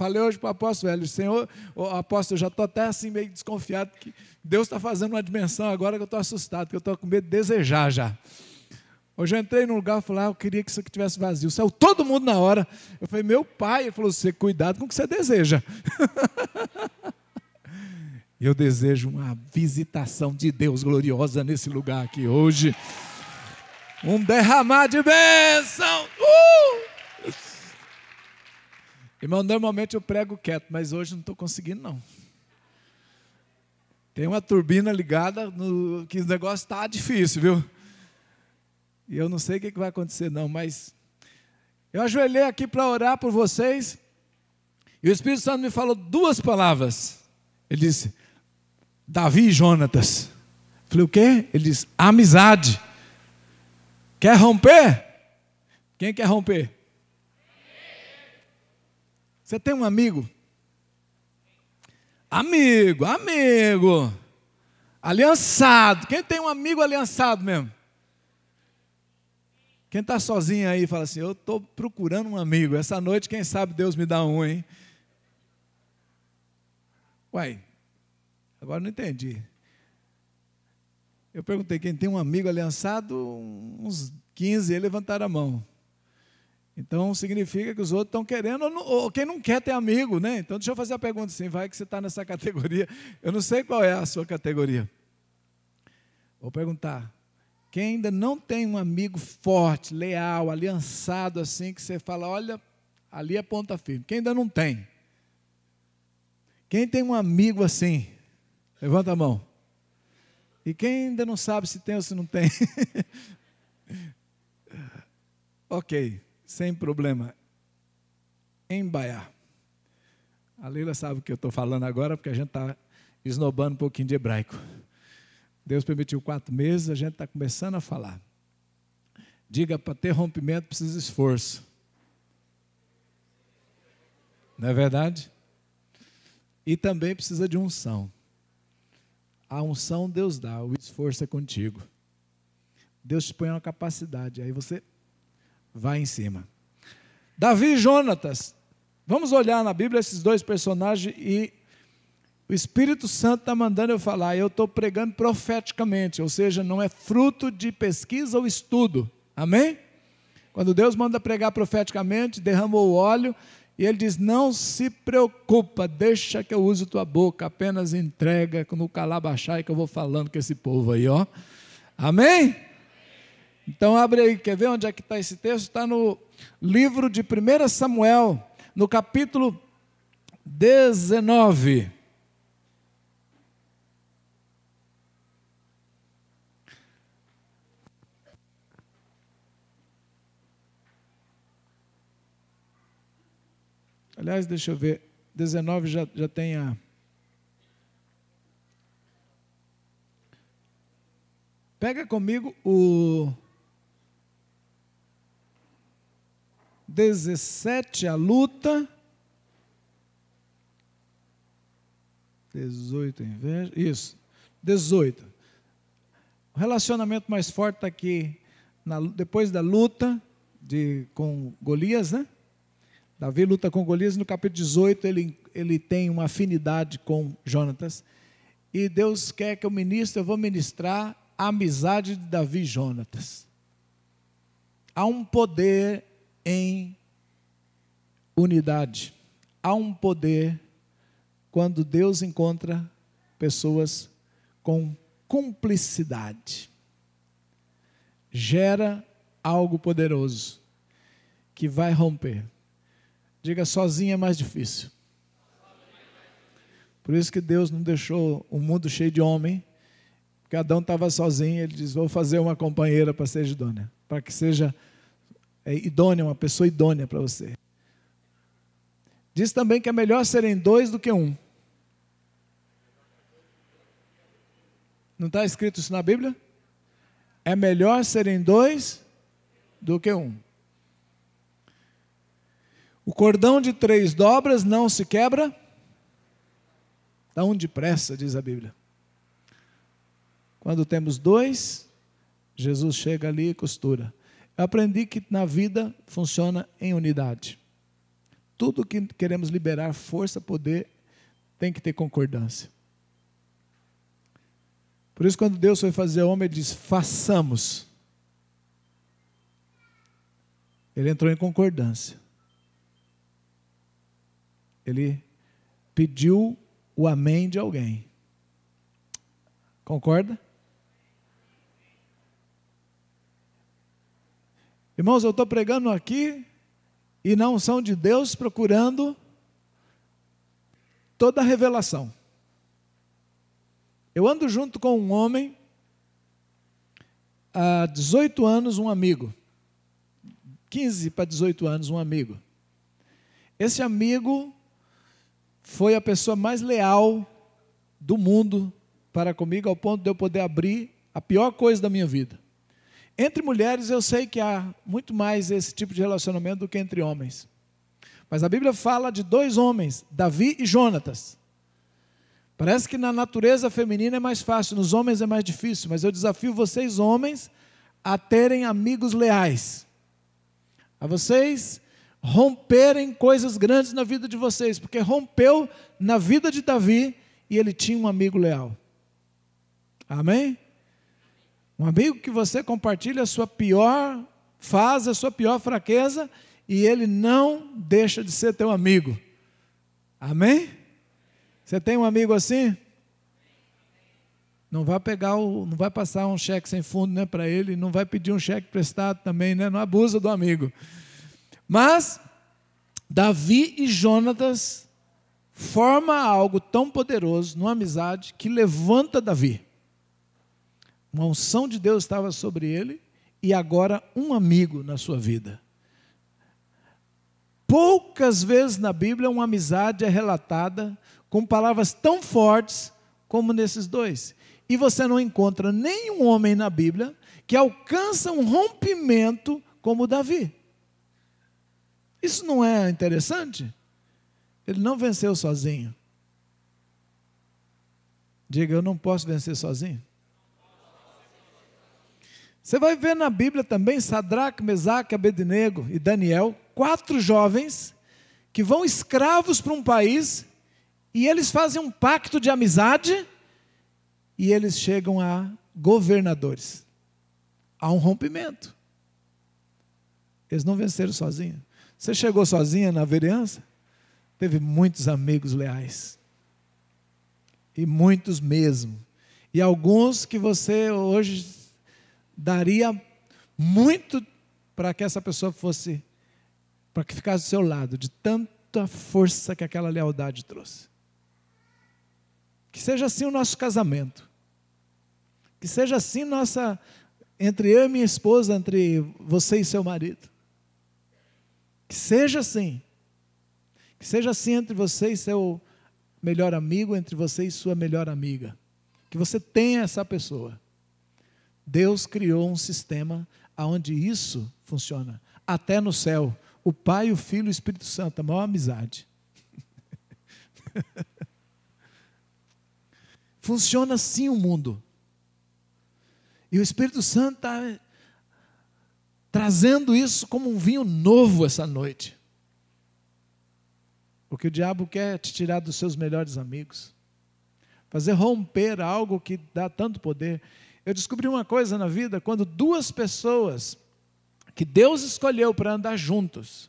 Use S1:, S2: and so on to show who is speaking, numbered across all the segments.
S1: falei hoje para o apóstolo, velho, Senhor, oh, apóstolo, eu já estou até assim meio desconfiado que Deus está fazendo uma dimensão agora que eu estou assustado, que eu estou com medo de desejar já. Hoje eu entrei num lugar e falei, ah, eu queria que isso aqui tivesse vazio. Saiu todo mundo na hora. Eu falei, meu pai, ele falou, você cuidado com o que você deseja. eu desejo uma visitação de Deus gloriosa nesse lugar aqui hoje. Um derramar de bênção. Uh! Irmão, normalmente eu prego quieto, mas hoje não estou conseguindo, não. Tem uma turbina ligada no, que o negócio está difícil, viu? E eu não sei o que, que vai acontecer, não, mas eu ajoelhei aqui para orar por vocês, e o Espírito Santo me falou duas palavras. Ele disse, Davi e Jonatas. falei, o quê? Ele disse, amizade. Quer romper? Quem quer romper? Você tem um amigo? Amigo, amigo. Aliançado. Quem tem um amigo aliançado mesmo? Quem está sozinho aí fala assim: Eu estou procurando um amigo. Essa noite, quem sabe Deus me dá um, hein? Uai, agora não entendi. Eu perguntei quem tem um amigo aliançado, uns 15 levantaram a mão. Então significa que os outros estão querendo, ou, não, ou, quem não quer ter amigo, né? Então deixa eu fazer a pergunta assim, vai que você está nessa categoria. Eu não sei qual é a sua categoria. Vou perguntar. Quem ainda não tem um amigo forte, leal, aliançado, assim, que você fala, olha, ali é ponta firme. Quem ainda não tem? Quem tem um amigo assim? Levanta a mão. E quem ainda não sabe se tem ou se não tem? ok sem problema. Embaiar. A Leila sabe o que eu estou falando agora, porque a gente está esnobando um pouquinho de hebraico. Deus permitiu quatro meses, a gente está começando a falar. Diga, para ter rompimento precisa esforço. Não é verdade? E também precisa de unção. A unção Deus dá, o esforço é contigo. Deus te põe uma capacidade, aí você vai em cima. Davi e Jonatas. Vamos olhar na Bíblia esses dois personagens e o Espírito Santo está mandando eu falar. Eu estou pregando profeticamente, ou seja, não é fruto de pesquisa ou estudo. Amém? Quando Deus manda pregar profeticamente, derramou o óleo e ele diz: Não se preocupa, deixa que eu use tua boca, apenas entrega no calabachai que eu vou falando com esse povo aí, ó. Amém? Então abre aí, quer ver onde é que está esse texto? Está no livro de 1 Samuel, no capítulo 19. Aliás, deixa eu ver, 19 já, já tem a. Pega comigo o 17 a luta, 18 inveja, isso, 18. O relacionamento mais forte está aqui, na, depois da luta de, com Golias, né? Davi luta com Golias, no capítulo 18 ele, ele tem uma afinidade com Jonatas, e Deus quer que eu ministre, eu vou ministrar a amizade de Davi e Jonatas. Há um poder em unidade. Há um poder quando Deus encontra pessoas com cumplicidade. Gera algo poderoso que vai romper. Diga sozinho é mais difícil. Por isso que Deus não deixou o um mundo cheio de homem, porque Adão estava sozinho, ele diz: "Vou fazer uma companheira para ser idônea, para que seja é idônea, uma pessoa idônea para você. Diz também que é melhor serem dois do que um. Não está escrito isso na Bíblia? É melhor serem dois do que um. O cordão de três dobras não se quebra tão tá depressa, diz a Bíblia. Quando temos dois, Jesus chega ali e costura. Eu aprendi que na vida funciona em unidade. Tudo que queremos liberar força, poder, tem que ter concordância. Por isso, quando Deus foi fazer homem, ele diz: façamos. Ele entrou em concordância. Ele pediu o amém de alguém. Concorda? Irmãos, eu estou pregando aqui e não são de Deus procurando toda a revelação. Eu ando junto com um homem há 18 anos, um amigo. 15 para 18 anos, um amigo. Esse amigo foi a pessoa mais leal do mundo para comigo, ao ponto de eu poder abrir a pior coisa da minha vida. Entre mulheres eu sei que há muito mais esse tipo de relacionamento do que entre homens. Mas a Bíblia fala de dois homens, Davi e Jônatas. Parece que na natureza feminina é mais fácil, nos homens é mais difícil, mas eu desafio vocês, homens, a terem amigos leais. A vocês romperem coisas grandes na vida de vocês, porque rompeu na vida de Davi e ele tinha um amigo leal. Amém? Um amigo que você compartilha a sua pior fase, a sua pior fraqueza e ele não deixa de ser teu amigo. Amém? Você tem um amigo assim? Não vai pegar o, não vai passar um cheque sem fundo, né, para ele, não vai pedir um cheque prestado também, né? Não abusa do amigo. Mas Davi e Jonatas forma algo tão poderoso numa amizade que levanta Davi. Uma unção de Deus estava sobre ele e agora um amigo na sua vida. Poucas vezes na Bíblia uma amizade é relatada com palavras tão fortes como nesses dois. E você não encontra nenhum homem na Bíblia que alcança um rompimento como Davi. Isso não é interessante? Ele não venceu sozinho. Diga, eu não posso vencer sozinho. Você vai ver na Bíblia também Sadraque, Mesaque, Abednego e Daniel, quatro jovens que vão escravos para um país e eles fazem um pacto de amizade e eles chegam a governadores. Há um rompimento. Eles não venceram sozinhos. Você chegou sozinha na vereança? Teve muitos amigos leais. E muitos mesmo. E alguns que você hoje daria muito para que essa pessoa fosse, para que ficasse do seu lado, de tanta força que aquela lealdade trouxe. Que seja assim o nosso casamento. Que seja assim nossa, entre eu e minha esposa, entre você e seu marido. Que seja assim. Que seja assim entre você e seu melhor amigo, entre você e sua melhor amiga. Que você tenha essa pessoa. Deus criou um sistema onde isso funciona. Até no céu, o Pai, o Filho e o Espírito Santo, a maior amizade. Funciona assim o mundo. E o Espírito Santo está trazendo isso como um vinho novo essa noite. Porque o diabo quer te tirar dos seus melhores amigos, fazer romper algo que dá tanto poder. Eu descobri uma coisa na vida: quando duas pessoas que Deus escolheu para andar juntos,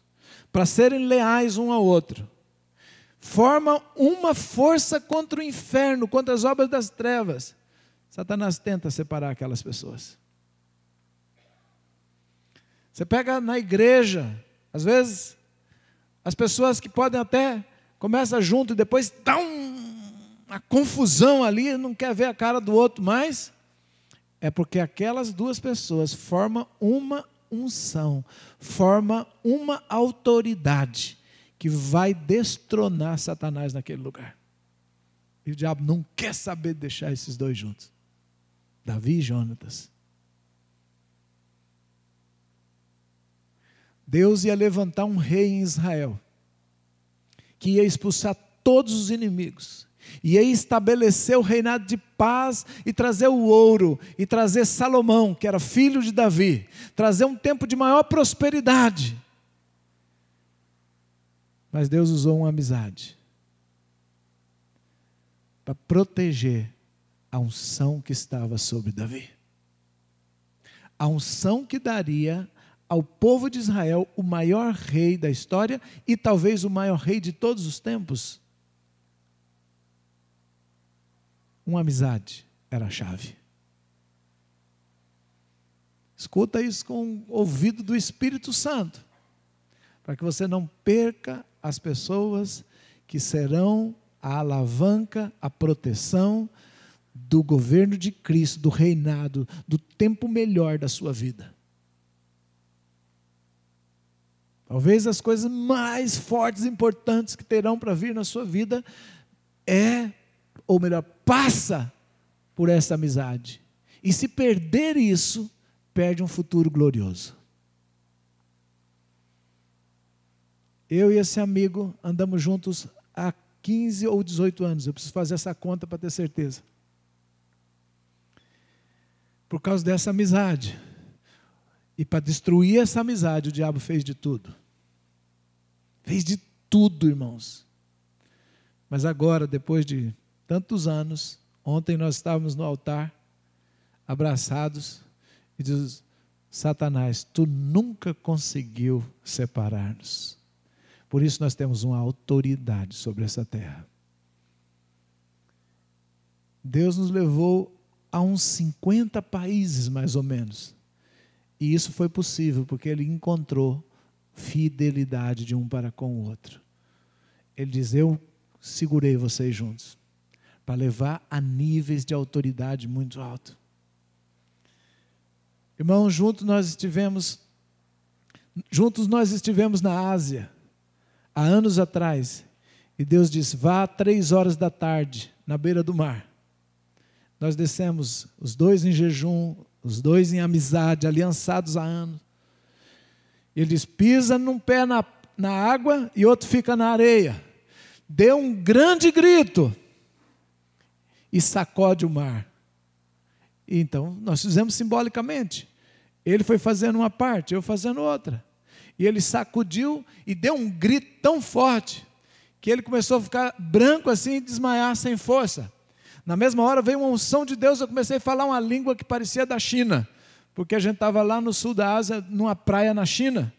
S1: para serem leais um ao outro, formam uma força contra o inferno, contra as obras das trevas, Satanás tenta separar aquelas pessoas. Você pega na igreja, às vezes, as pessoas que podem até começar junto e depois dá um, uma confusão ali, não quer ver a cara do outro mais. É porque aquelas duas pessoas formam uma unção, forma uma autoridade que vai destronar Satanás naquele lugar. E o diabo não quer saber deixar esses dois juntos. Davi e Jonatas. Deus ia levantar um rei em Israel que ia expulsar todos os inimigos. E aí estabeleceu o reinado de paz e trazer o ouro, e trazer Salomão, que era filho de Davi, trazer um tempo de maior prosperidade. Mas Deus usou uma amizade para proteger a unção que estava sobre Davi. A unção que daria ao povo de Israel o maior rei da história e talvez o maior rei de todos os tempos uma amizade era a chave. Escuta isso com o ouvido do Espírito Santo, para que você não perca as pessoas que serão a alavanca, a proteção do governo de Cristo, do reinado, do tempo melhor da sua vida. Talvez as coisas mais fortes e importantes que terão para vir na sua vida é ou melhor, passa por essa amizade. E se perder isso, perde um futuro glorioso. Eu e esse amigo andamos juntos há 15 ou 18 anos, eu preciso fazer essa conta para ter certeza. Por causa dessa amizade. E para destruir essa amizade, o diabo fez de tudo. Fez de tudo, irmãos. Mas agora, depois de tantos anos. Ontem nós estávamos no altar, abraçados, e diz: Satanás, tu nunca conseguiu separar-nos. Por isso nós temos uma autoridade sobre essa terra. Deus nos levou a uns 50 países, mais ou menos. E isso foi possível porque ele encontrou fidelidade de um para com o outro. Ele diz: Eu segurei vocês juntos para levar a níveis de autoridade muito alto. Irmãos, juntos nós estivemos juntos nós estivemos na Ásia há anos atrás e Deus disse: vá três horas da tarde na beira do mar. Nós descemos os dois em jejum, os dois em amizade, aliançados há anos. Ele diz: pisa num pé na, na água e outro fica na areia. Deu um grande grito, e sacode o mar. Então, nós fizemos simbolicamente. Ele foi fazendo uma parte, eu fazendo outra. E ele sacudiu e deu um grito tão forte que ele começou a ficar branco assim e desmaiar sem força. Na mesma hora veio uma unção de Deus, eu comecei a falar uma língua que parecia da China, porque a gente estava lá no sul da Ásia, numa praia na China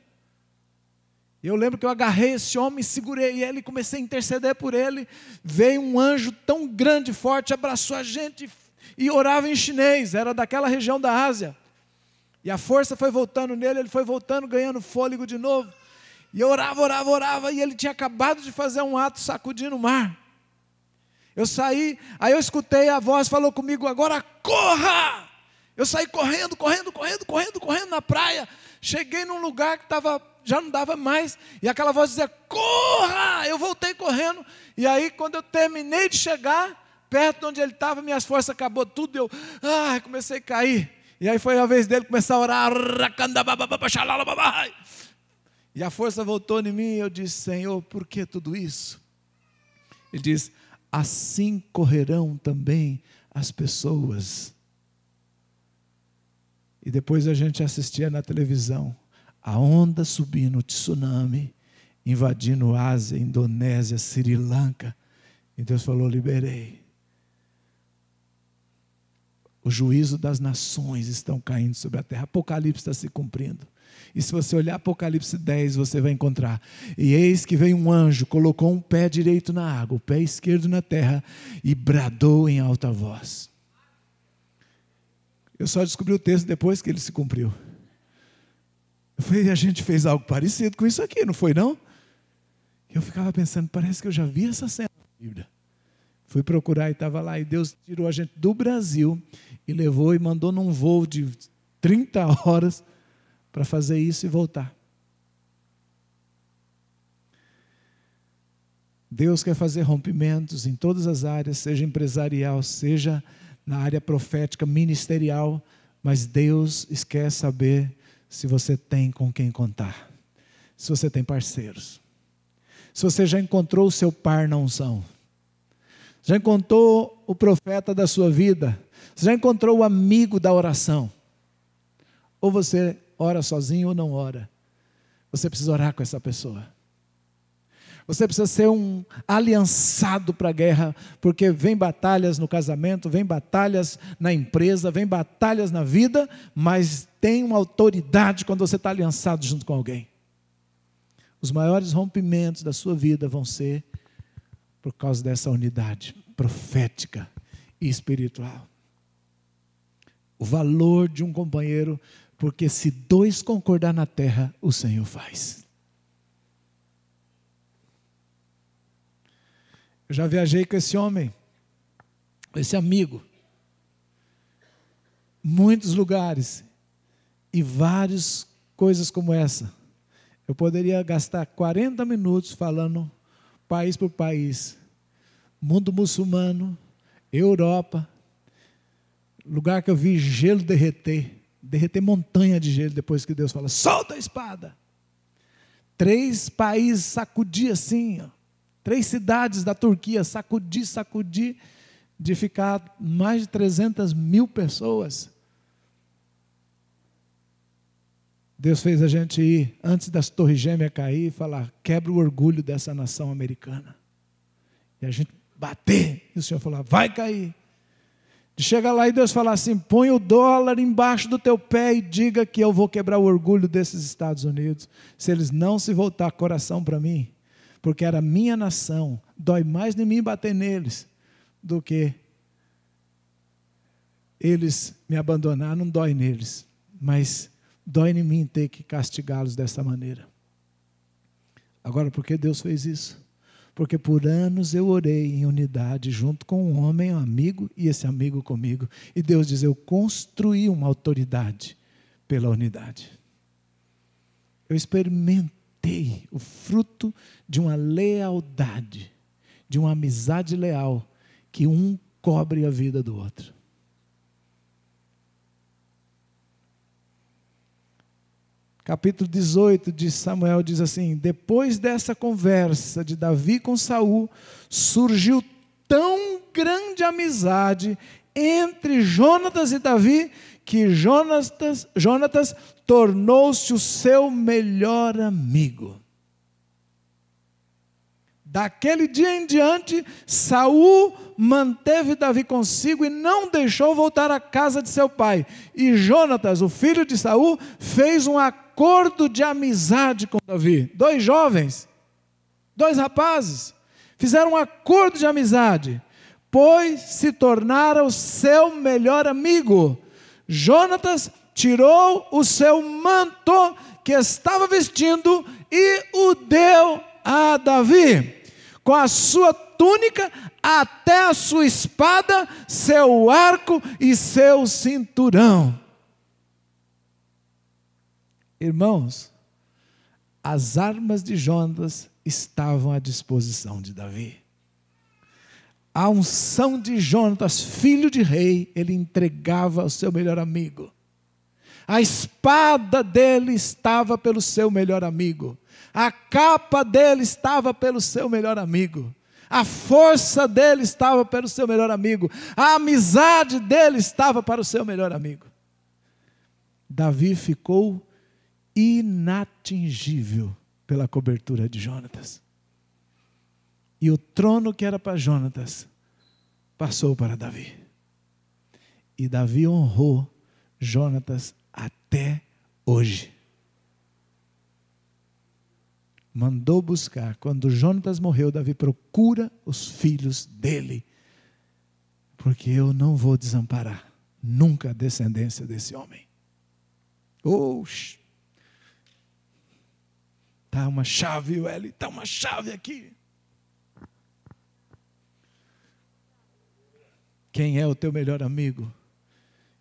S1: eu lembro que eu agarrei esse homem, segurei ele, comecei a interceder por ele. Veio um anjo tão grande, forte, abraçou a gente e orava em chinês, era daquela região da Ásia. E a força foi voltando nele, ele foi voltando, ganhando fôlego de novo. E eu orava, orava, orava, e ele tinha acabado de fazer um ato sacudindo o mar. Eu saí, aí eu escutei a voz, falou comigo, agora corra! Eu saí correndo, correndo, correndo, correndo, correndo na praia. Cheguei num lugar que estava já não dava mais. E aquela voz dizia: corra! Eu voltei correndo. E aí, quando eu terminei de chegar, perto de onde ele estava, minhas forças acabou tudo, eu ai, comecei a cair. E aí foi a vez dele começar a orar. E a força voltou em mim e eu disse: Senhor, por que tudo isso? Ele diz: Assim correrão também as pessoas. E depois a gente assistia na televisão a onda subindo, o tsunami, invadindo Ásia, Indonésia, Sri Lanka. E Deus falou: liberei. O juízo das nações estão caindo sobre a terra. Apocalipse está se cumprindo. E se você olhar Apocalipse 10, você vai encontrar. E eis que veio um anjo, colocou um pé direito na água, o pé esquerdo na terra, e bradou em alta voz. Eu só descobri o texto depois que ele se cumpriu. Eu falei, a gente fez algo parecido com isso aqui, não foi não? Eu ficava pensando, parece que eu já vi essa cena na Bíblia. Fui procurar e estava lá, e Deus tirou a gente do Brasil e levou e mandou num voo de 30 horas para fazer isso e voltar. Deus quer fazer rompimentos em todas as áreas, seja empresarial, seja na área profética, ministerial, mas Deus quer saber se você tem com quem contar, se você tem parceiros, se você já encontrou o seu par na unção, já encontrou o profeta da sua vida, já encontrou o amigo da oração, ou você ora sozinho ou não ora, você precisa orar com essa pessoa. Você precisa ser um aliançado para a guerra, porque vem batalhas no casamento, vem batalhas na empresa, vem batalhas na vida, mas tem uma autoridade quando você está aliançado junto com alguém. Os maiores rompimentos da sua vida vão ser por causa dessa unidade profética e espiritual. O valor de um companheiro, porque se dois concordar na terra, o Senhor faz. Eu já viajei com esse homem, esse amigo, muitos lugares e várias coisas como essa. Eu poderia gastar 40 minutos falando país por país, mundo muçulmano, Europa, lugar que eu vi gelo derreter, derreter montanha de gelo depois que Deus fala: solta a espada. Três países sacudir assim, ó Três cidades da Turquia, sacudir, sacudir, de ficar mais de 300 mil pessoas. Deus fez a gente ir, antes das Torres Gêmeas cair, e falar: quebra o orgulho dessa nação americana. E a gente bater, e o Senhor falar: vai cair. De chegar lá e Deus falar assim: põe o dólar embaixo do teu pé e diga que eu vou quebrar o orgulho desses Estados Unidos, se eles não se voltar coração para mim porque era minha nação. Dói mais em mim bater neles do que eles me abandonar. Não dói neles, mas dói em mim ter que castigá-los dessa maneira. Agora, por que Deus fez isso? Porque por anos eu orei em unidade, junto com um homem, um amigo, e esse amigo comigo. E Deus diz: Eu construí uma autoridade pela unidade. Eu experimento plantei o fruto de uma lealdade, de uma amizade leal, que um cobre a vida do outro. Capítulo 18 de Samuel diz assim: Depois dessa conversa de Davi com Saul, surgiu tão grande amizade entre Jonatas e Davi que Jonatas, Jonatas tornou-se o seu melhor amigo. Daquele dia em diante, Saul manteve Davi consigo e não deixou voltar à casa de seu pai. E Jonatas, o filho de Saul, fez um acordo de amizade com Davi. Dois jovens, dois rapazes, fizeram um acordo de amizade, pois se tornaram seu melhor amigo. Jonatas tirou o seu manto que estava vestindo e o deu a Davi. Com a sua túnica, até a sua espada, seu arco e seu cinturão. Irmãos, as armas de Jonas estavam à disposição de Davi a unção de Jonatas, filho de rei, ele entregava ao seu melhor amigo. A espada dele estava pelo seu melhor amigo. A capa dele estava pelo seu melhor amigo. A força dele estava pelo seu melhor amigo. A amizade dele estava para o seu melhor amigo. Davi ficou inatingível pela cobertura de Jonatas. E o trono que era para Jonatas passou para Davi. E Davi honrou Jonatas até hoje. Mandou buscar. Quando Jonatas morreu, Davi procura os filhos dele. Porque eu não vou desamparar nunca a descendência desse homem. Oxi! Está uma chave, Eli, está uma chave aqui. Quem é o teu melhor amigo?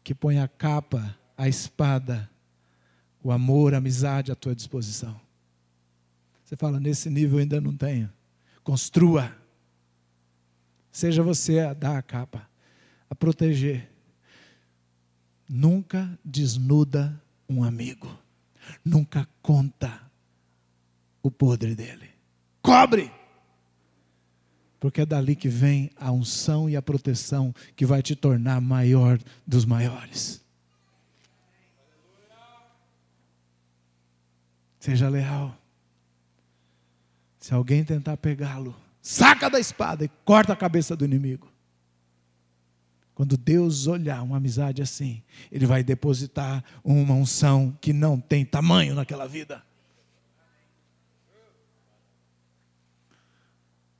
S1: Que põe a capa, a espada, o amor, a amizade à tua disposição. Você fala, nesse nível ainda não tenho. Construa. Seja você a dar a capa, a proteger. Nunca desnuda um amigo. Nunca conta o podre dele. Cobre! porque é dali que vem a unção e a proteção que vai te tornar maior dos maiores. Seja leal. Se alguém tentar pegá-lo, saca da espada e corta a cabeça do inimigo. Quando Deus olhar uma amizade assim, Ele vai depositar uma unção que não tem tamanho naquela vida.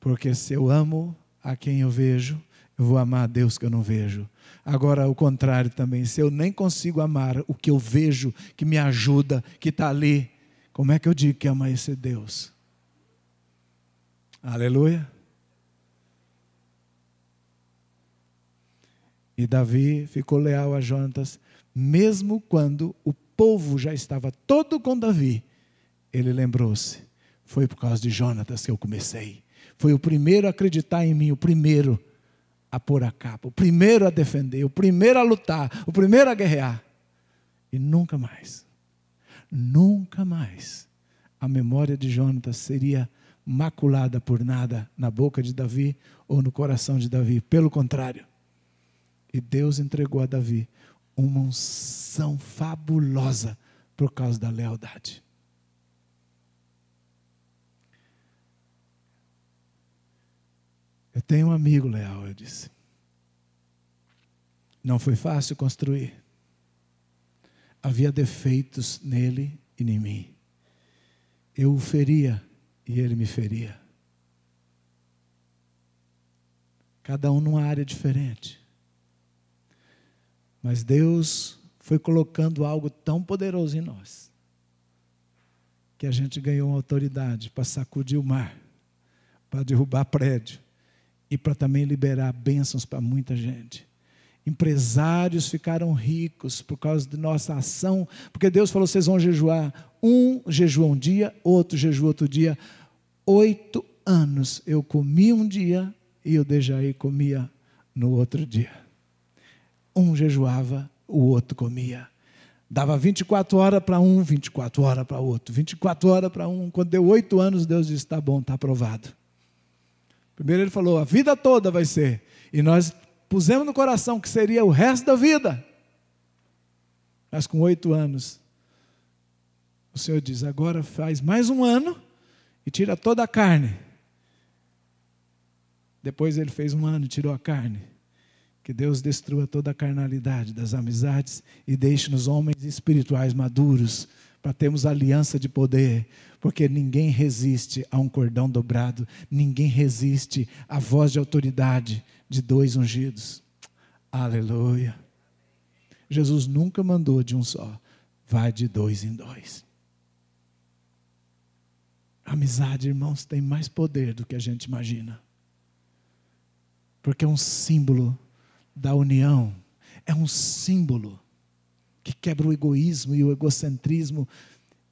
S1: Porque se eu amo a quem eu vejo, eu vou amar a Deus que eu não vejo. Agora, o contrário também, se eu nem consigo amar o que eu vejo, que me ajuda, que está ali, como é que eu digo que ama esse Deus? Aleluia. E Davi ficou leal a Jonatas, mesmo quando o povo já estava todo com Davi, ele lembrou-se: foi por causa de Jonatas que eu comecei. Foi o primeiro a acreditar em mim, o primeiro a pôr a capa, o primeiro a defender, o primeiro a lutar, o primeiro a guerrear. E nunca mais, nunca mais a memória de Jonatas seria maculada por nada na boca de Davi ou no coração de Davi. Pelo contrário, e Deus entregou a Davi uma unção fabulosa por causa da lealdade. Eu tenho um amigo leal, eu disse. Não foi fácil construir. Havia defeitos nele e em mim. Eu o feria e ele me feria. Cada um numa área diferente. Mas Deus foi colocando algo tão poderoso em nós que a gente ganhou uma autoridade para sacudir o mar, para derrubar prédio, e para também liberar bênçãos para muita gente. Empresários ficaram ricos por causa de nossa ação, porque Deus falou: vocês vão jejuar. Um jejuou um dia, outro jejuou outro dia. Oito anos eu comi um dia e o Dejaí comia no outro dia. Um jejuava, o outro comia. Dava 24 horas para um, 24 horas para outro, 24 horas para um. Quando deu oito anos, Deus disse: tá bom, tá aprovado. Primeiro ele falou, a vida toda vai ser. E nós pusemos no coração que seria o resto da vida. Mas com oito anos, o Senhor diz: agora faz mais um ano e tira toda a carne. Depois ele fez um ano e tirou a carne. Que Deus destrua toda a carnalidade das amizades e deixe nos homens espirituais maduros para termos aliança de poder, porque ninguém resiste a um cordão dobrado, ninguém resiste à voz de autoridade de dois ungidos. Aleluia. Jesus nunca mandou de um só, vai de dois em dois. amizade, irmãos, tem mais poder do que a gente imagina, porque é um símbolo da união, é um símbolo que quebra o egoísmo e o egocentrismo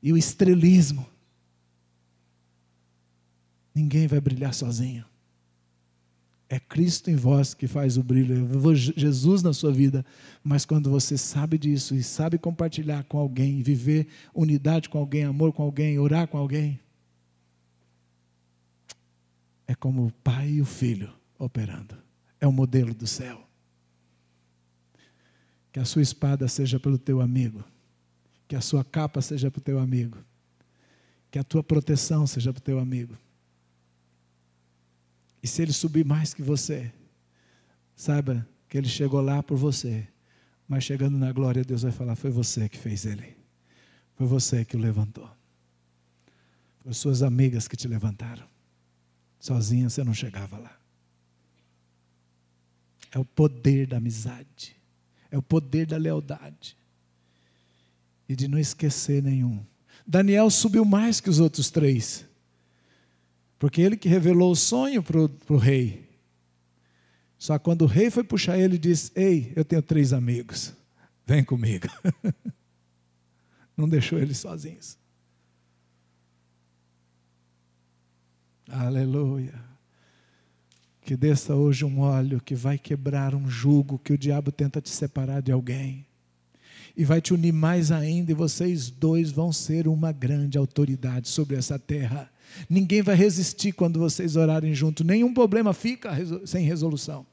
S1: e o estrelismo. Ninguém vai brilhar sozinho. É Cristo em vós que faz o brilho, é Jesus na sua vida. Mas quando você sabe disso e sabe compartilhar com alguém, viver unidade com alguém, amor com alguém, orar com alguém, é como o Pai e o Filho operando. É o modelo do céu. Que a sua espada seja pelo teu amigo. Que a sua capa seja para o teu amigo. Que a tua proteção seja para o teu amigo. E se ele subir mais que você, saiba que ele chegou lá por você. Mas chegando na glória, Deus vai falar: foi você que fez ele. Foi você que o levantou. Foi suas amigas que te levantaram. Sozinha você não chegava lá. É o poder da amizade. É o poder da lealdade e de não esquecer nenhum. Daniel subiu mais que os outros três, porque ele que revelou o sonho para o rei. Só quando o rei foi puxar ele, disse: Ei, eu tenho três amigos, vem comigo. não deixou eles sozinhos. Aleluia que desça hoje um óleo que vai quebrar um jugo que o diabo tenta te separar de alguém. E vai te unir mais ainda, e vocês dois vão ser uma grande autoridade sobre essa terra. Ninguém vai resistir quando vocês orarem junto, nenhum problema fica sem resolução.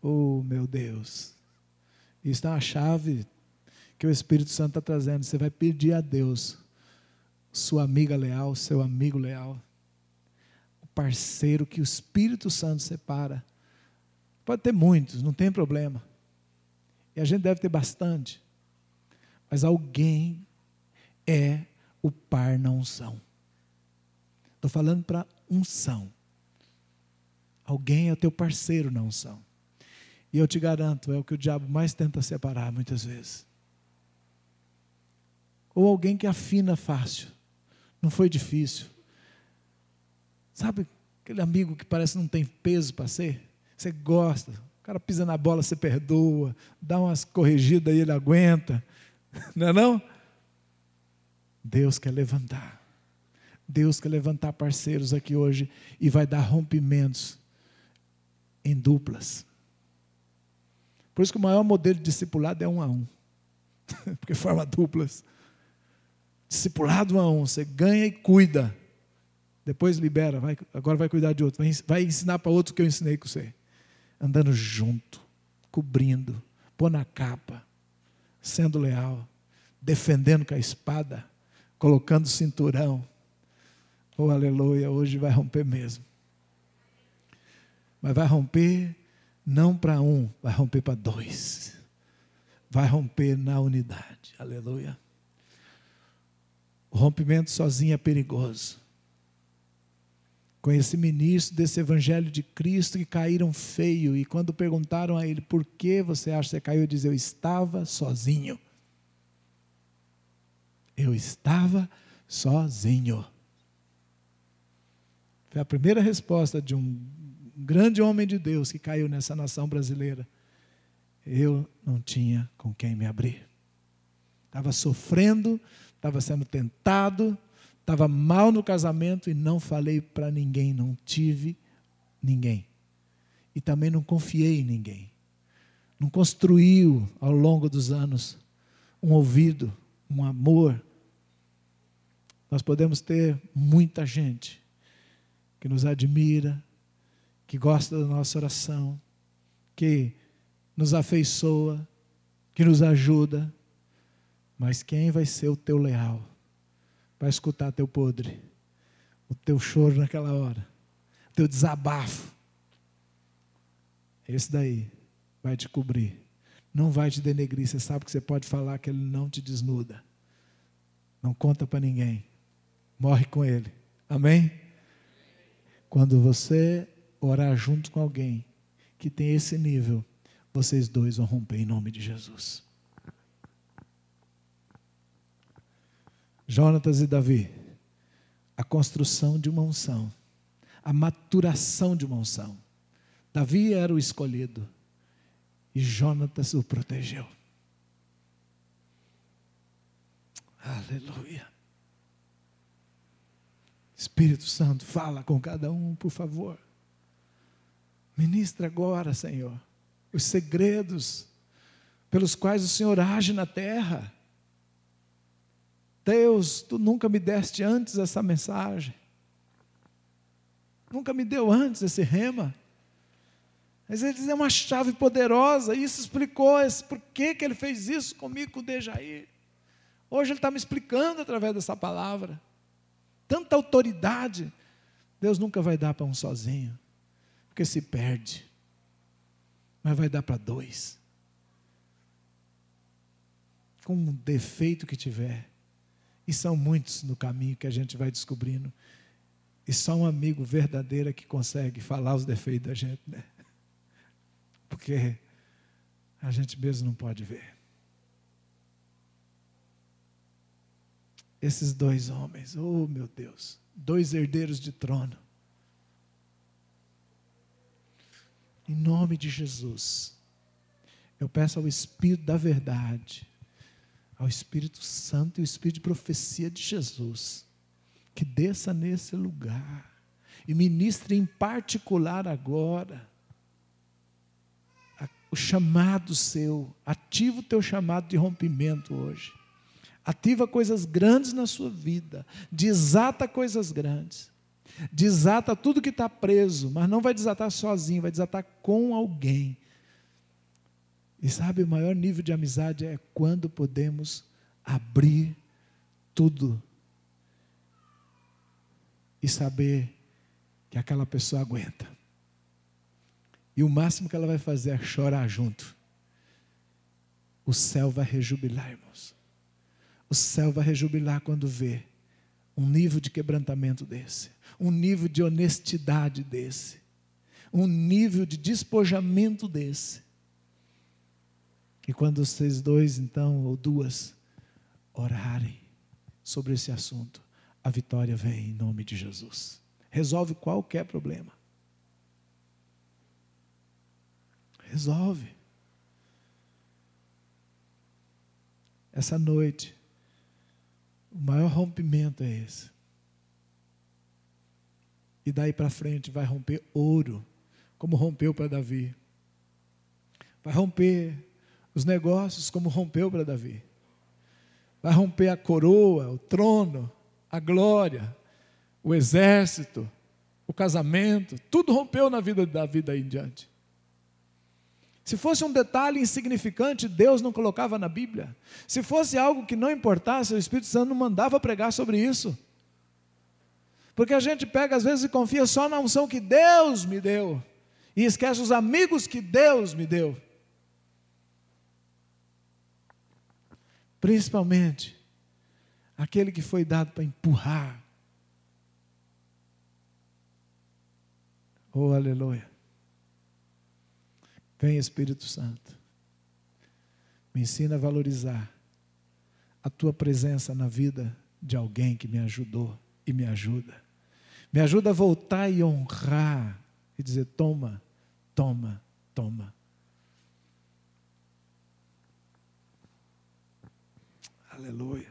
S1: Oh, meu Deus. Isso é uma chave que o Espírito Santo está trazendo. Você vai pedir a Deus sua amiga leal, seu amigo leal, o parceiro que o Espírito Santo separa. Pode ter muitos, não tem problema. E a gente deve ter bastante. Mas alguém é o par na unção. Estou falando para unção. Alguém é o teu parceiro na unção. E eu te garanto, é o que o diabo mais tenta separar muitas vezes. Ou alguém que afina fácil. Não foi difícil. Sabe aquele amigo que parece não tem peso para ser? Você gosta. O cara pisa na bola, você perdoa. Dá umas corrigidas e ele aguenta. Não é não? Deus quer levantar. Deus quer levantar parceiros aqui hoje e vai dar rompimentos em duplas. Por isso que o maior modelo de discipulado é um a um, porque forma duplas. Discipulado a um, você ganha e cuida. Depois libera, vai, agora vai cuidar de outro, vai, vai ensinar para outro que eu ensinei com você. Andando junto, cobrindo, pôr na capa, sendo leal, defendendo com a espada, colocando o cinturão. Oh, aleluia, hoje vai romper mesmo. Mas vai romper não para um, vai romper para dois. Vai romper na unidade. Aleluia. O rompimento sozinho é perigoso. Conheci ministros desse Evangelho de Cristo que caíram feio, e quando perguntaram a ele por que você acha que você caiu, ele disse: Eu estava sozinho. Eu estava sozinho. Foi a primeira resposta de um grande homem de Deus que caiu nessa nação brasileira. Eu não tinha com quem me abrir. Estava sofrendo, estava sendo tentado, estava mal no casamento e não falei para ninguém, não tive ninguém. E também não confiei em ninguém. Não construiu ao longo dos anos um ouvido, um amor. Nós podemos ter muita gente que nos admira, que gosta da nossa oração, que nos afeiçoa, que nos ajuda, mas quem vai ser o teu leal? Vai escutar teu podre, o teu choro naquela hora, o teu desabafo. Esse daí vai te cobrir. Não vai te denegrir. Você sabe que você pode falar que ele não te desnuda. Não conta para ninguém. Morre com ele. Amém? Quando você orar junto com alguém que tem esse nível, vocês dois vão romper em nome de Jesus. Jonatas e Davi, a construção de uma unção, a maturação de uma unção. Davi era o escolhido e Jonatas o protegeu. Aleluia. Espírito Santo, fala com cada um, por favor. Ministra agora, Senhor, os segredos pelos quais o Senhor age na terra. Deus, tu nunca me deste antes essa mensagem. Nunca me deu antes esse rema. Mas ele diz, é uma chave poderosa, isso explicou esse, por que, que ele fez isso comigo, com o Dejair. Hoje ele está me explicando através dessa palavra. Tanta autoridade, Deus nunca vai dar para um sozinho, porque se perde, mas vai dar para dois. Com o defeito que tiver, e são muitos no caminho que a gente vai descobrindo. E só um amigo verdadeiro é que consegue falar os defeitos da gente, né? Porque a gente mesmo não pode ver. Esses dois homens, oh meu Deus, dois herdeiros de trono. Em nome de Jesus, eu peço ao Espírito da Verdade ao Espírito Santo e o Espírito de profecia de Jesus, que desça nesse lugar e ministre em particular agora o chamado seu, ativa o teu chamado de rompimento hoje. Ativa coisas grandes na sua vida, desata coisas grandes. Desata tudo que está preso, mas não vai desatar sozinho, vai desatar com alguém. E sabe, o maior nível de amizade é quando podemos abrir tudo e saber que aquela pessoa aguenta. E o máximo que ela vai fazer é chorar junto. O céu vai rejubilar, irmãos. O céu vai rejubilar quando vê um nível de quebrantamento desse, um nível de honestidade desse, um nível de despojamento desse e quando vocês dois, então, ou duas, orarem sobre esse assunto, a vitória vem em nome de Jesus. Resolve qualquer problema. Resolve. Essa noite, o maior rompimento é esse. E daí para frente vai romper ouro, como rompeu para Davi. Vai romper os negócios, como rompeu para Davi. Vai romper a coroa, o trono, a glória, o exército, o casamento, tudo rompeu na vida de Davi daí em diante. Se fosse um detalhe insignificante, Deus não colocava na Bíblia. Se fosse algo que não importasse, o Espírito Santo não mandava pregar sobre isso. Porque a gente pega às vezes e confia só na unção que Deus me deu e esquece os amigos que Deus me deu. Principalmente aquele que foi dado para empurrar. Oh, aleluia. Vem Espírito Santo. Me ensina a valorizar a tua presença na vida de alguém que me ajudou e me ajuda. Me ajuda a voltar e honrar e dizer: toma, toma, toma. Aleluia.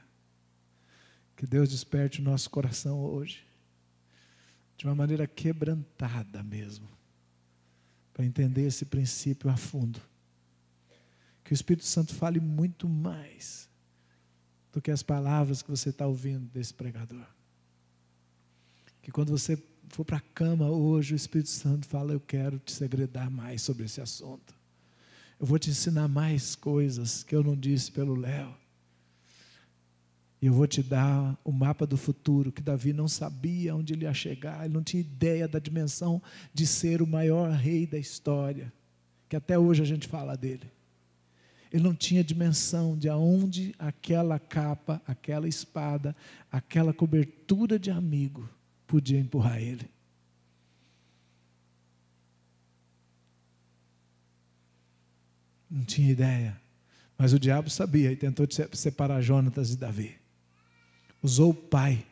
S1: Que Deus desperte o nosso coração hoje, de uma maneira quebrantada mesmo, para entender esse princípio a fundo. Que o Espírito Santo fale muito mais do que as palavras que você está ouvindo desse pregador. Que quando você for para a cama hoje, o Espírito Santo fala: Eu quero te segredar mais sobre esse assunto. Eu vou te ensinar mais coisas que eu não disse pelo Léo. E eu vou te dar o mapa do futuro, que Davi não sabia onde ele ia chegar, ele não tinha ideia da dimensão de ser o maior rei da história, que até hoje a gente fala dele. Ele não tinha dimensão de aonde aquela capa, aquela espada, aquela cobertura de amigo podia empurrar ele. Não tinha ideia. Mas o diabo sabia e tentou separar Jonatas e Davi usou o pai,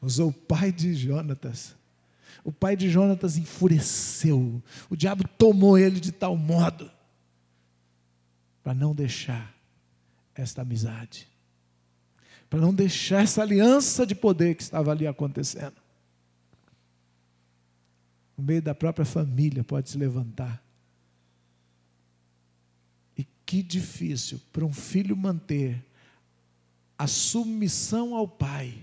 S1: usou o pai de Jonatas. O pai de Jonatas enfureceu, o diabo tomou ele de tal modo para não deixar esta amizade, para não deixar essa aliança de poder que estava ali acontecendo. No meio da própria família pode se levantar. E que difícil para um filho manter a submissão ao Pai,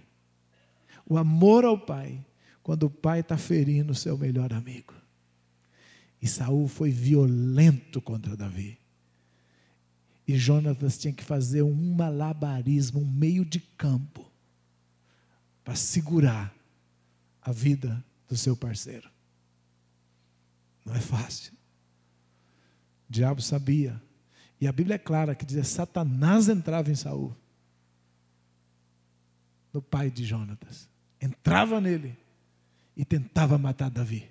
S1: o amor ao Pai, quando o Pai está ferindo o seu melhor amigo. E Saul foi violento contra Davi. E Jonatas tinha que fazer um malabarismo, um meio de campo, para segurar a vida do seu parceiro. Não é fácil. O diabo sabia. E a Bíblia é clara que diz: Satanás entrava em Saul no pai de Jonatas. Entrava nele e tentava matar Davi.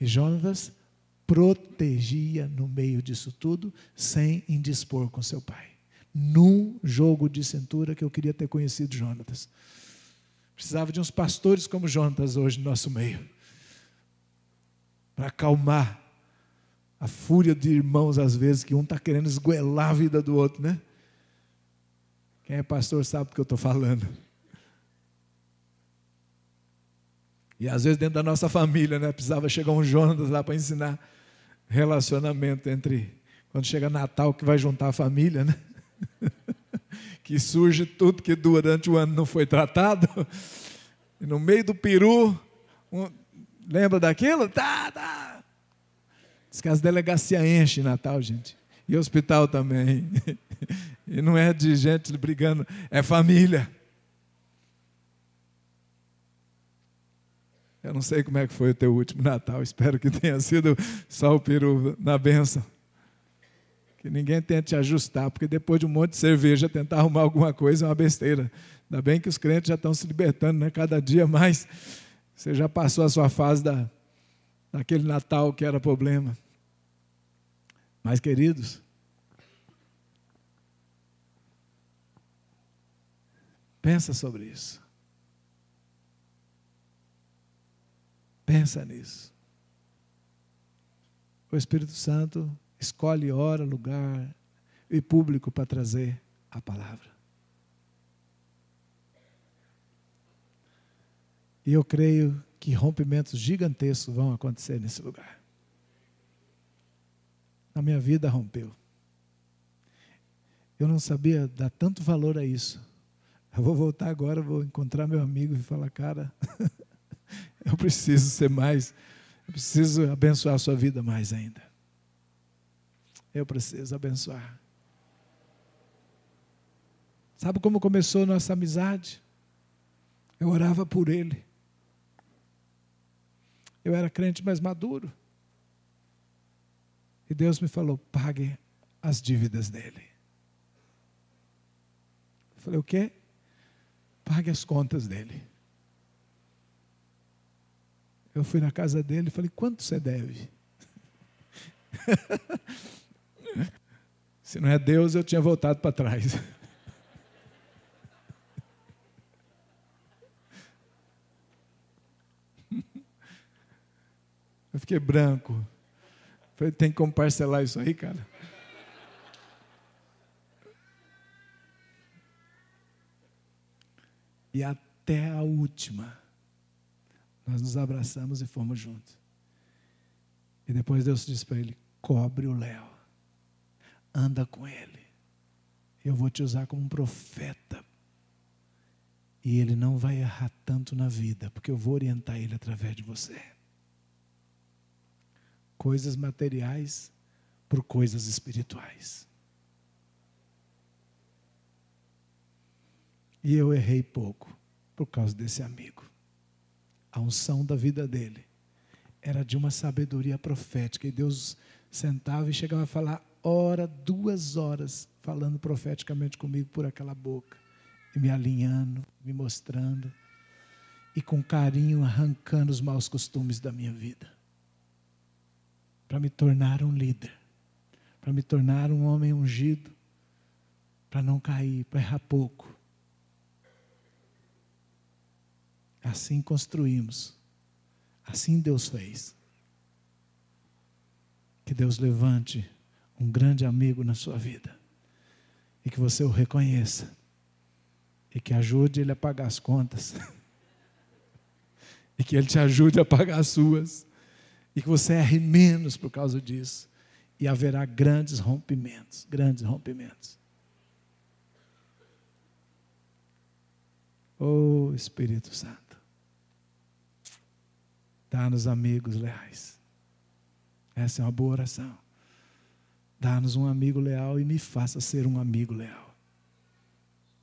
S1: E Jonatas protegia no meio disso tudo, sem indispor com seu pai. Num jogo de cintura que eu queria ter conhecido Jonatas. Precisava de uns pastores como Jonatas hoje no nosso meio, para acalmar a fúria de irmãos, às vezes, que um está querendo esguelar a vida do outro, né? Quem é pastor sabe do que eu estou falando. E às vezes dentro da nossa família, né? Precisava chegar um Jonas lá para ensinar relacionamento entre. Quando chega Natal que vai juntar a família, né? que surge tudo que durante o ano não foi tratado. E no meio do peru, um, lembra daquilo? Tá, tá. Diz que as delegacias enchem Natal, gente. E hospital também. E não é de gente brigando, é família. Eu não sei como é que foi o teu último Natal, espero que tenha sido só o peru na benção. Que ninguém tente ajustar, porque depois de um monte de cerveja tentar arrumar alguma coisa é uma besteira. Ainda bem que os crentes já estão se libertando, né? Cada dia mais. Você já passou a sua fase da, daquele Natal que era problema. Mas, queridos, Pensa sobre isso. Pensa nisso. O Espírito Santo escolhe hora, lugar e público para trazer a palavra. E eu creio que rompimentos gigantescos vão acontecer nesse lugar. A minha vida rompeu. Eu não sabia dar tanto valor a isso. Eu vou voltar agora, vou encontrar meu amigo e falar, cara, eu preciso ser mais, eu preciso abençoar a sua vida mais ainda. Eu preciso abençoar. Sabe como começou nossa amizade? Eu orava por ele. Eu era crente mais maduro. E Deus me falou: pague as dívidas dele. Eu falei: o quê? pague as contas dele. Eu fui na casa dele e falei: quanto você deve? Se não é Deus, eu tinha voltado para trás. eu fiquei branco. Falei: tem como parcelar isso aí, cara? E até a última, nós nos abraçamos e fomos juntos. E depois Deus disse para ele: cobre o Léo, anda com ele, eu vou te usar como um profeta. E ele não vai errar tanto na vida, porque eu vou orientar ele através de você. Coisas materiais por coisas espirituais. E eu errei pouco por causa desse amigo. A unção da vida dele era de uma sabedoria profética. E Deus sentava e chegava a falar hora, duas horas, falando profeticamente comigo por aquela boca. E me alinhando, me mostrando. E com carinho arrancando os maus costumes da minha vida. Para me tornar um líder. Para me tornar um homem ungido. Para não cair, para errar pouco Assim construímos. Assim Deus fez. Que Deus levante um grande amigo na sua vida. E que você o reconheça. E que ajude ele a pagar as contas. e que ele te ajude a pagar as suas. E que você erre menos por causa disso. E haverá grandes rompimentos grandes rompimentos. Oh Espírito Santo. Dá-nos amigos leais. Essa é uma boa oração. Dá-nos um amigo leal e me faça ser um amigo leal.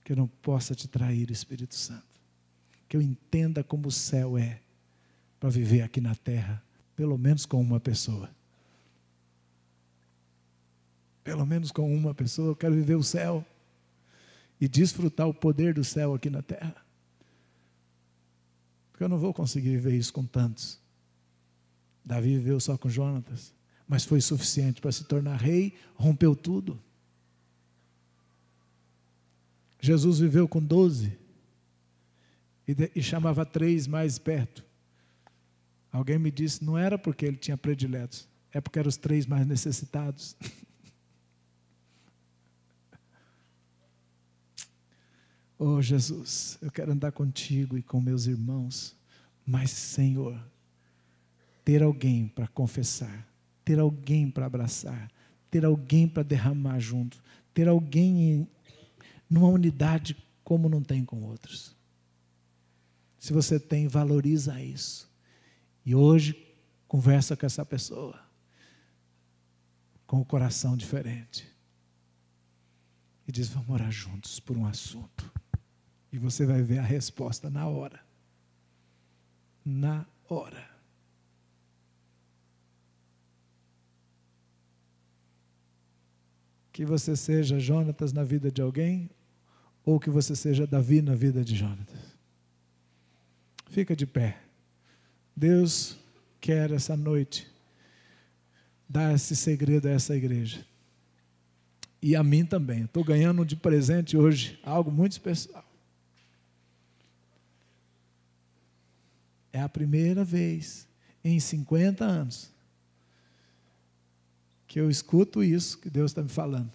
S1: Que eu não possa te trair, Espírito Santo. Que eu entenda como o céu é para viver aqui na terra, pelo menos com uma pessoa. Pelo menos com uma pessoa, eu quero viver o céu e desfrutar o poder do céu aqui na terra. Porque eu não vou conseguir viver isso com tantos. Davi viveu só com Jonatas, mas foi suficiente para se tornar rei, rompeu tudo. Jesus viveu com doze e, e, chamava três mais perto. Alguém me disse, não era porque ele tinha prediletos, é porque eram os três mais necessitados. Oh Jesus, eu quero andar contigo e com meus irmãos, mas Senhor, ter alguém para confessar, ter alguém para abraçar, ter alguém para derramar junto, ter alguém numa unidade como não tem com outros. Se você tem, valoriza isso. E hoje, conversa com essa pessoa, com o coração diferente. E diz: vamos orar juntos por um assunto. E você vai ver a resposta na hora. Na hora. Que você seja Jonatas na vida de alguém, ou que você seja Davi na vida de Jonatas. Fica de pé. Deus quer essa noite dar esse segredo a essa igreja. E a mim também. Estou ganhando de presente hoje algo muito especial. É a primeira vez em 50 anos que eu escuto isso que Deus está me falando.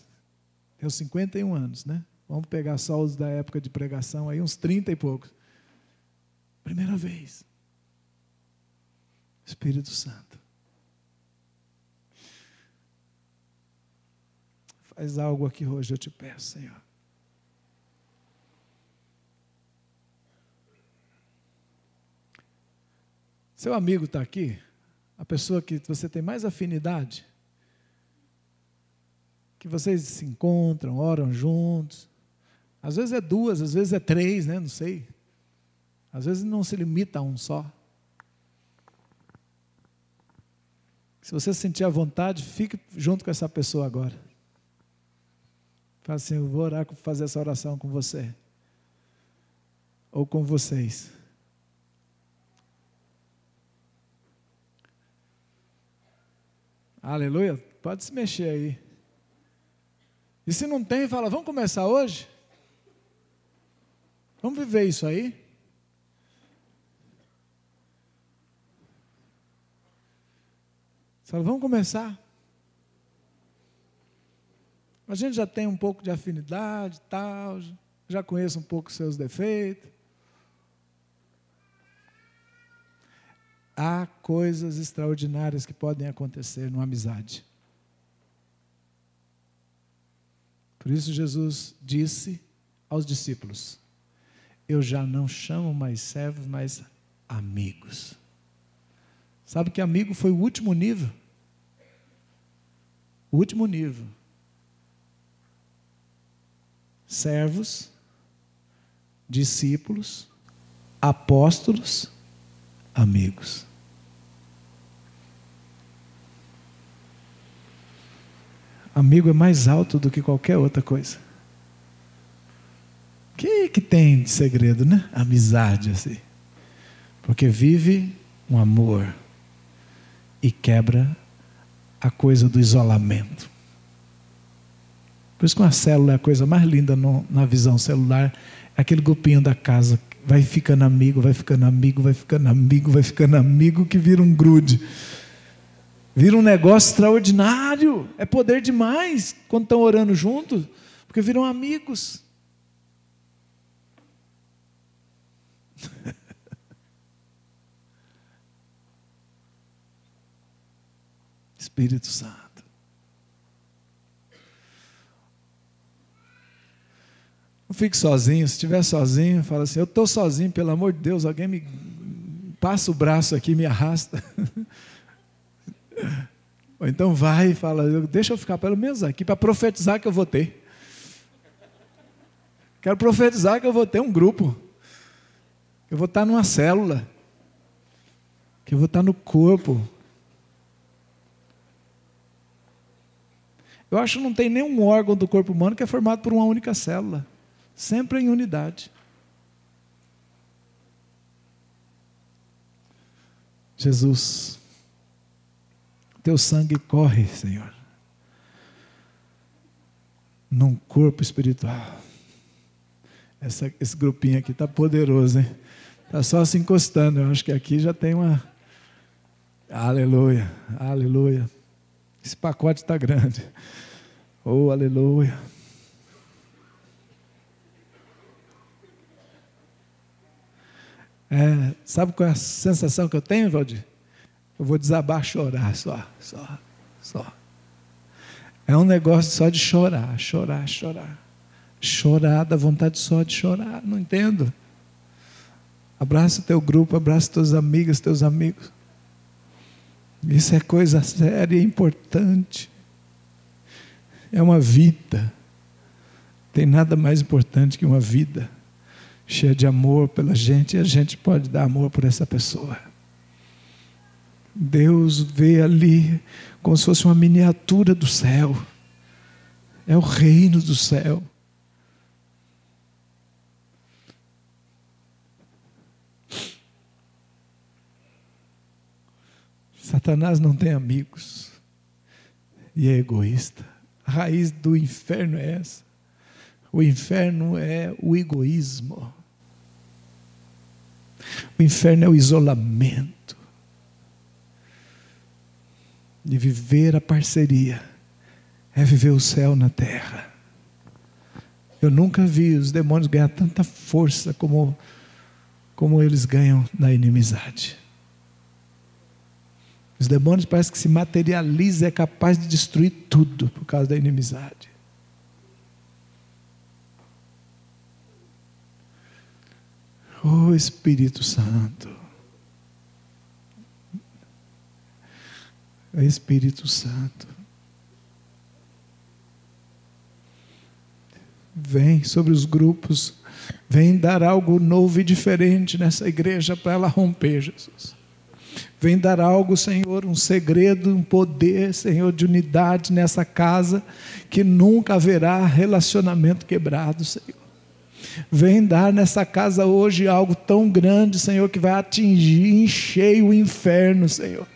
S1: Tenho 51 anos, né? Vamos pegar só os da época de pregação aí, uns 30 e poucos. Primeira vez. Espírito Santo. Faz algo aqui hoje, eu te peço, Senhor. Seu amigo está aqui, a pessoa que você tem mais afinidade, que vocês se encontram, oram juntos. Às vezes é duas, às vezes é três, né? Não sei. Às vezes não se limita a um só. Se você sentir a vontade, fique junto com essa pessoa agora. Fala assim, eu vou orar, fazer essa oração com você. Ou com vocês. Aleluia. Pode se mexer aí. E se não tem, fala: vamos começar hoje? Vamos viver isso aí? Fala, vamos começar. A gente já tem um pouco de afinidade, tal, já conhece um pouco os seus defeitos. há coisas extraordinárias que podem acontecer numa amizade. Por isso, Jesus disse aos discípulos: Eu já não chamo mais servos, mas amigos. Sabe que amigo foi o último nível? O último nível. Servos, discípulos, apóstolos, amigos. amigo é mais alto do que qualquer outra coisa. O que, que tem de segredo, né? Amizade, assim. Porque vive um amor e quebra a coisa do isolamento. Por isso que uma célula é a coisa mais linda no, na visão celular, aquele grupinho da casa vai ficando amigo, vai ficando amigo, vai ficando amigo, vai ficando amigo que vira um grude. Vira um negócio extraordinário. É poder demais quando estão orando juntos, porque viram amigos. Espírito Santo. Não fique sozinho. Se estiver sozinho, fala assim: Eu estou sozinho, pelo amor de Deus, alguém me passa o braço aqui, me arrasta. Ou então vai e fala: Deixa eu ficar pelo menos aqui para profetizar que eu vou ter. Quero profetizar que eu vou ter um grupo. Que eu vou estar numa célula. Que eu vou estar no corpo. Eu acho que não tem nenhum órgão do corpo humano que é formado por uma única célula. Sempre em unidade. Jesus teu sangue corre, Senhor, num corpo espiritual. Essa, esse grupinho aqui está poderoso, hein? Está só se encostando. Eu acho que aqui já tem uma. Aleluia, aleluia. Esse pacote está grande. Oh, aleluia. É, sabe qual é a sensação que eu tenho, Valdir? Eu vou desabar chorar só, só, só. É um negócio só de chorar, chorar, chorar. Chorar, dá vontade só de chorar, não entendo. Abraça o teu grupo, abraça teus amigas, teus amigos. Isso é coisa séria e é importante. É uma vida. Tem nada mais importante que uma vida cheia de amor pela gente e a gente pode dar amor por essa pessoa. Deus vê ali como se fosse uma miniatura do céu. É o reino do céu. Satanás não tem amigos e é egoísta. A raiz do inferno é essa. O inferno é o egoísmo. O inferno é o isolamento de viver a parceria, é viver o céu na terra. Eu nunca vi os demônios ganhar tanta força como, como eles ganham na inimizade. Os demônios parece que se materializa, é capaz de destruir tudo por causa da inimizade. Oh Espírito Santo. é Espírito Santo. Vem sobre os grupos, vem dar algo novo e diferente nessa igreja para ela romper, Jesus. Vem dar algo, Senhor, um segredo, um poder, Senhor, de unidade nessa casa, que nunca haverá relacionamento quebrado, Senhor. Vem dar nessa casa hoje algo tão grande, Senhor, que vai atingir em cheio o inferno, Senhor.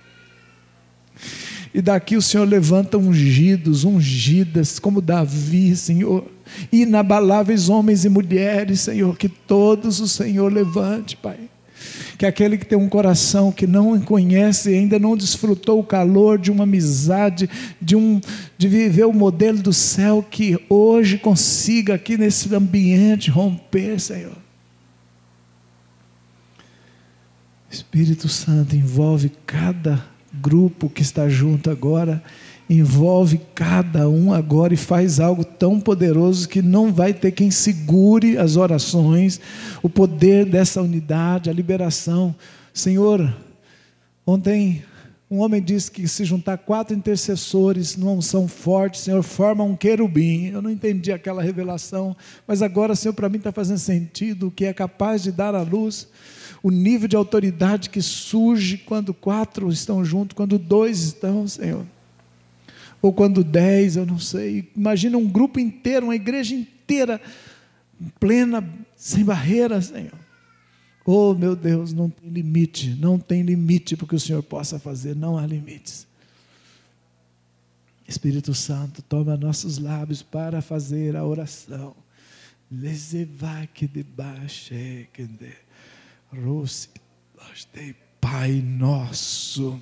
S1: E daqui o Senhor levanta ungidos, ungidas, como Davi, Senhor. Inabaláveis homens e mulheres, Senhor, que todos o Senhor levante, Pai. Que aquele que tem um coração que não conhece, ainda não desfrutou o calor de uma amizade, de, um, de viver o modelo do céu, que hoje consiga aqui nesse ambiente romper, Senhor. Espírito Santo envolve cada grupo que está junto agora, envolve cada um agora e faz algo tão poderoso que não vai ter quem segure as orações, o poder dessa unidade, a liberação. Senhor, ontem um homem disse que se juntar quatro intercessores numa unção forte, Senhor, forma um querubim. Eu não entendi aquela revelação, mas agora, Senhor, para mim está fazendo sentido que é capaz de dar a luz o nível de autoridade que surge quando quatro estão juntos, quando dois estão, Senhor. Ou quando dez, eu não sei. Imagina um grupo inteiro, uma igreja inteira, plena, sem barreiras, Senhor. Oh, meu Deus, não tem limite, não tem limite para o Senhor possa fazer, não há limites. Espírito Santo, toma nossos lábios para fazer a oração. Lezevaque debaixo, que de. Rose, Pai Nosso.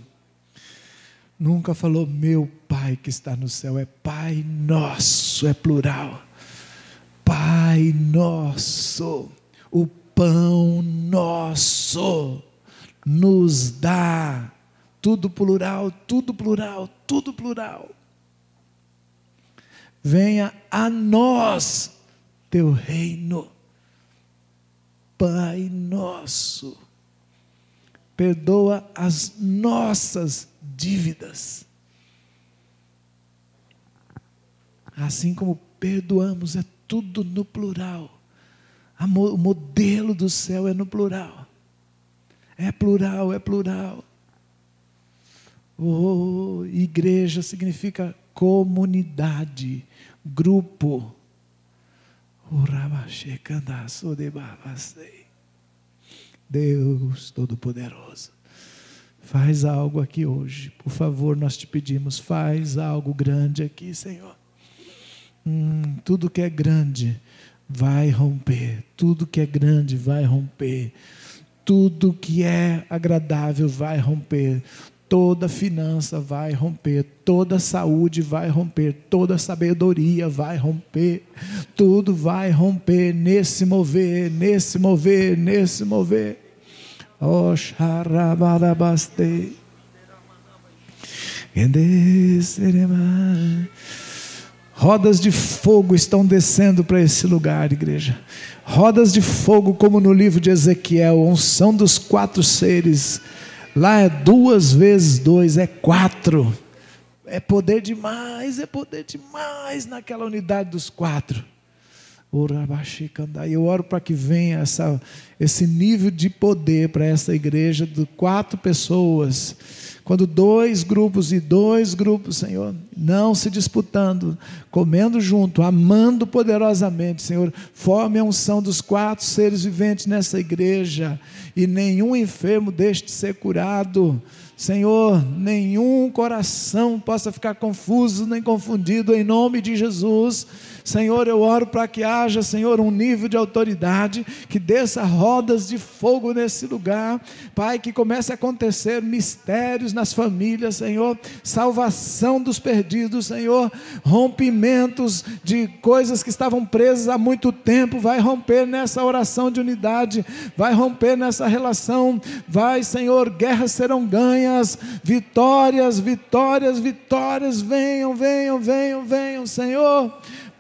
S1: Nunca falou meu Pai que está no céu, é Pai Nosso, é plural. Pai Nosso, o pão nosso nos dá. Tudo plural, tudo plural, tudo plural. Venha a nós teu reino Pai nosso, perdoa as nossas dívidas. Assim como perdoamos, é tudo no plural. O modelo do céu é no plural. É plural, é plural. Oh, igreja significa comunidade, grupo Deus Todo-Poderoso, faz algo aqui hoje, por favor, nós te pedimos, faz algo grande aqui, Senhor. Hum, tudo que é grande vai romper, tudo que é grande vai romper, tudo que é agradável vai romper, toda finança vai romper, toda saúde vai romper, toda sabedoria vai romper, tudo vai romper nesse mover, nesse mover, nesse mover. Oxarabarabaste. Rodas de fogo estão descendo para esse lugar, igreja. Rodas de fogo, como no livro de Ezequiel, unção dos quatro seres Lá é duas vezes dois, é quatro. É poder demais, é poder demais naquela unidade dos quatro. Eu oro para que venha essa, esse nível de poder para essa igreja de quatro pessoas quando dois grupos e dois grupos, Senhor, não se disputando, comendo junto, amando poderosamente, Senhor, forme a unção dos quatro seres viventes nessa igreja e nenhum enfermo deixe de ser curado. Senhor, nenhum coração possa ficar confuso nem confundido, em nome de Jesus Senhor, eu oro para que haja, Senhor, um nível de autoridade que desça rodas de fogo nesse lugar, Pai, que comece a acontecer mistérios nas famílias, Senhor, salvação dos perdidos, Senhor, rompimentos de coisas que estavam presas há muito tempo, vai romper nessa oração de unidade, vai romper nessa relação, vai, Senhor, guerras serão ganhas, vitórias, vitórias, vitórias, venham, venham, venham, venham, Senhor.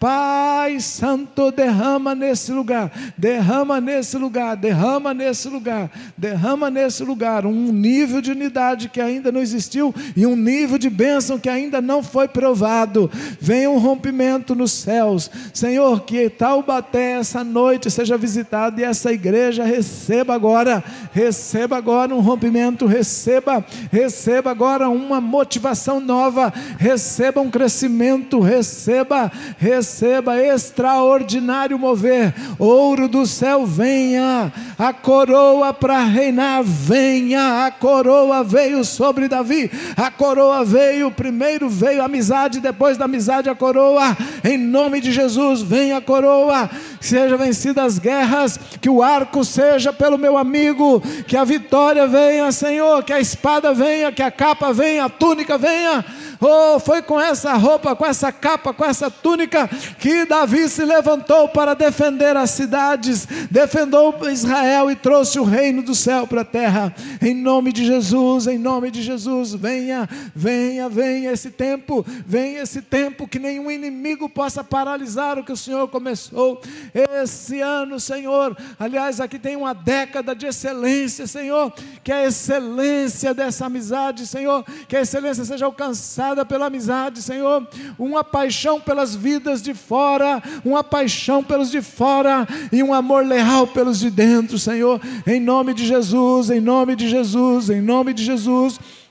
S1: Pai Santo, derrama nesse lugar, derrama nesse lugar, derrama nesse lugar, derrama nesse lugar um nível de unidade que ainda não existiu e um nível de bênção que ainda não foi provado. Venha um rompimento nos céus, Senhor, que Taubaté essa noite seja visitada e essa igreja receba agora, receba agora um rompimento, receba, receba agora uma motivação nova, receba um crescimento, receba, receba receba extraordinário mover, ouro do céu venha, a coroa para reinar venha, a coroa veio sobre Davi, a coroa veio, primeiro veio a amizade, depois da amizade a coroa, em nome de Jesus, venha a coroa, seja vencidas as guerras, que o arco seja pelo meu amigo, que a vitória venha, Senhor, que a espada venha, que a capa venha, a túnica venha Oh, foi com essa roupa, com essa capa, com essa túnica que Davi se levantou para defender as cidades, defendeu Israel e trouxe o reino do céu para a terra. Em nome de Jesus, em nome de Jesus, venha, venha, venha esse tempo, venha esse tempo que nenhum inimigo possa paralisar o que o Senhor começou esse ano, Senhor. Aliás, aqui tem uma década de excelência, Senhor, que a excelência dessa amizade, Senhor, que a excelência seja alcançada pela amizade, Senhor, uma paixão pelas vidas de fora, uma paixão pelos de fora e um amor leal pelos de dentro, Senhor, em nome de Jesus, em nome de Jesus, em nome de Jesus.